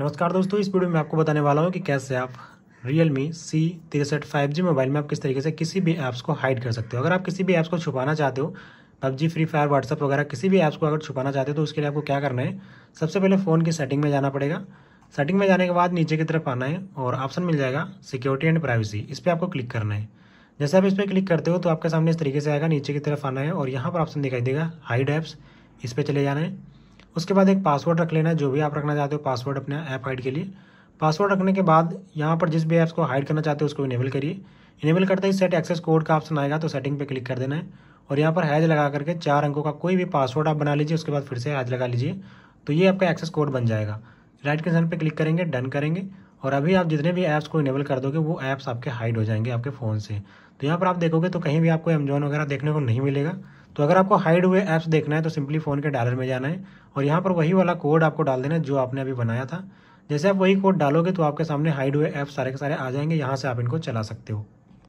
नमस्कार दोस्तों इस वीडियो में आपको बताने वाला हूँ कि कैसे आप रियल मी सी तिरसठ फाइव जी मोबाइल में आप किस तरीके से किसी भी ऐप्स को हाइड कर सकते हो अगर आप किसी भी ऐप्स को छुपाना चाहते हो पबजी फ्री फायर व्हाट्सअप वगैरह किसी भी ऐप्स को अगर छुपाना चाहते हो तो उसके लिए आपको क्या करना है सबसे पहले फ़ोन की सेटिंग में जाना पड़ेगा सेटिंग में जाने के बाद नीचे की तरफ आना है और ऑप्शन मिल जाएगा सिक्योरिटी एंड प्राइवेसी इस पर आपको क्लिक करना है जैसे आप इस पर क्लिक करते हो तो आपके सामने इस तरीके से आएगा नीचे की तरफ आना है और यहाँ पर ऑप्शन दिखाई देगा हाइड ऐप्स इस पर चले जाना है उसके बाद एक पासवर्ड रख लेना है जो भी आप रखना चाहते हो पासवर्ड अपने ऐप हाइड के लिए पासवर्ड रखने के बाद यहाँ पर जिस भी ऐप्स को हाइड करना चाहते हो उसको इनेबल करिए इनेबल करते ही सेट एक्सेस कोड का ऑप्शन आएगा तो सेटिंग पे क्लिक कर देना है और यहाँ पर हैज लगा करके चार अंकों का कोई भी पासवर्ड आप बना लीजिए उसके बाद फिर से हैज लगा लीजिए तो ये आपका एक्सेस कोड बन जाएगा राइट के पर क्लिक करेंगे डन करेंगे और अभी आप जितने भी ऐप्स को इनेबल कर दोगे वो ऐप्स आपके हाइड हो जाएंगे आपके फ़ोन से तो यहाँ पर आप देखोगे तो कहीं भी आपको अमेजोन वगैरह देखने को नहीं मिलेगा तो अगर आपको हाइड हुए ऐप्स देखना है तो सिंपली फ़ोन के डायलर में जाना है और यहाँ पर वही वाला कोड आपको डाल देना है जो आपने अभी बनाया था जैसे आप वही कोड डालोगे तो आपके सामने हाइड हुए ऐप सारे के सारे आ जाएंगे यहाँ से आप इनको चला सकते हो